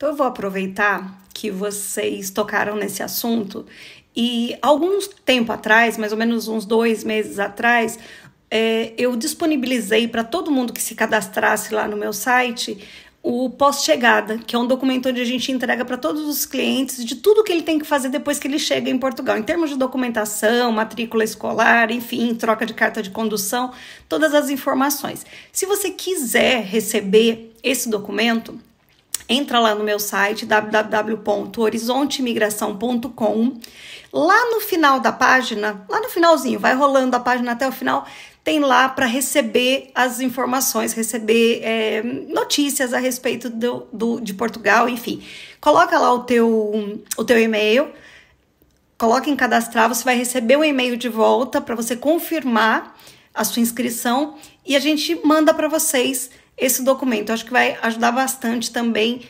Então eu vou aproveitar que vocês tocaram nesse assunto e algum tempo atrás, mais ou menos uns dois meses atrás, é, eu disponibilizei para todo mundo que se cadastrasse lá no meu site o pós-chegada, que é um documento onde a gente entrega para todos os clientes de tudo que ele tem que fazer depois que ele chega em Portugal, em termos de documentação, matrícula escolar, enfim, troca de carta de condução, todas as informações. Se você quiser receber esse documento, entra lá no meu site www.horizontemigração.com. Lá no final da página, lá no finalzinho, vai rolando a página até o final, tem lá para receber as informações, receber é, notícias a respeito do, do, de Portugal, enfim. Coloca lá o teu, o teu e-mail, coloca em cadastrar, você vai receber o um e-mail de volta para você confirmar a sua inscrição e a gente manda para vocês esse documento. Acho que vai ajudar bastante também